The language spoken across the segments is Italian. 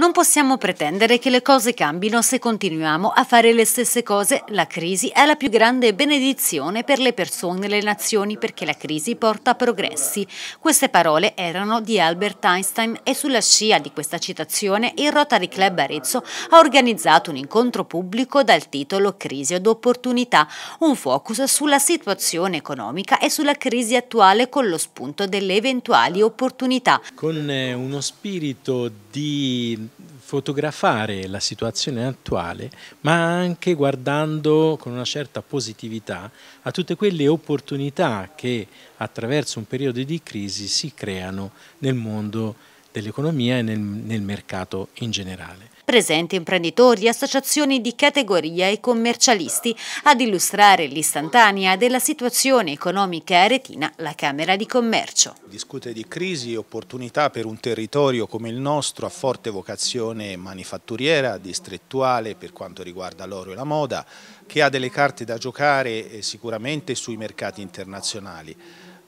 Non possiamo pretendere che le cose cambino se continuiamo a fare le stesse cose. La crisi è la più grande benedizione per le persone e le nazioni perché la crisi porta progressi. Queste parole erano di Albert Einstein e sulla scia di questa citazione il Rotary Club Arezzo ha organizzato un incontro pubblico dal titolo Crisi ed opportunità, un focus sulla situazione economica e sulla crisi attuale con lo spunto delle eventuali opportunità. Con eh, uno spirito di fotografare la situazione attuale, ma anche guardando con una certa positività a tutte quelle opportunità che attraverso un periodo di crisi si creano nel mondo dell'economia e nel, nel mercato in generale. Presenti imprenditori, associazioni di categoria e commercialisti ad illustrare l'istantanea della situazione economica aretina la Camera di Commercio. Discute di crisi e opportunità per un territorio come il nostro a forte vocazione manifatturiera, distrettuale per quanto riguarda l'oro e la moda, che ha delle carte da giocare eh, sicuramente sui mercati internazionali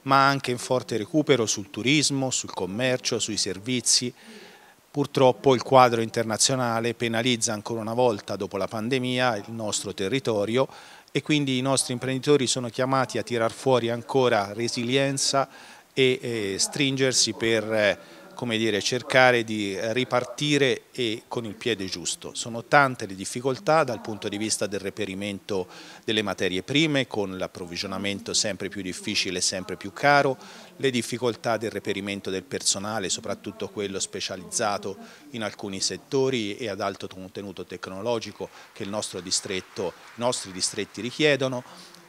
ma anche in forte recupero sul turismo, sul commercio, sui servizi. Purtroppo il quadro internazionale penalizza ancora una volta dopo la pandemia il nostro territorio e quindi i nostri imprenditori sono chiamati a tirar fuori ancora resilienza e eh, stringersi per eh, come dire, cercare di ripartire e con il piede giusto. Sono tante le difficoltà dal punto di vista del reperimento delle materie prime, con l'approvvigionamento sempre più difficile e sempre più caro, le difficoltà del reperimento del personale, soprattutto quello specializzato in alcuni settori e ad alto contenuto tecnologico che il nostro distretto, i nostri distretti richiedono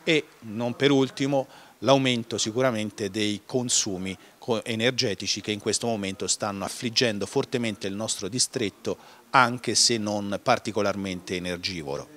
e non per ultimo l'aumento sicuramente dei consumi energetici che in questo momento stanno affliggendo fortemente il nostro distretto anche se non particolarmente energivoro.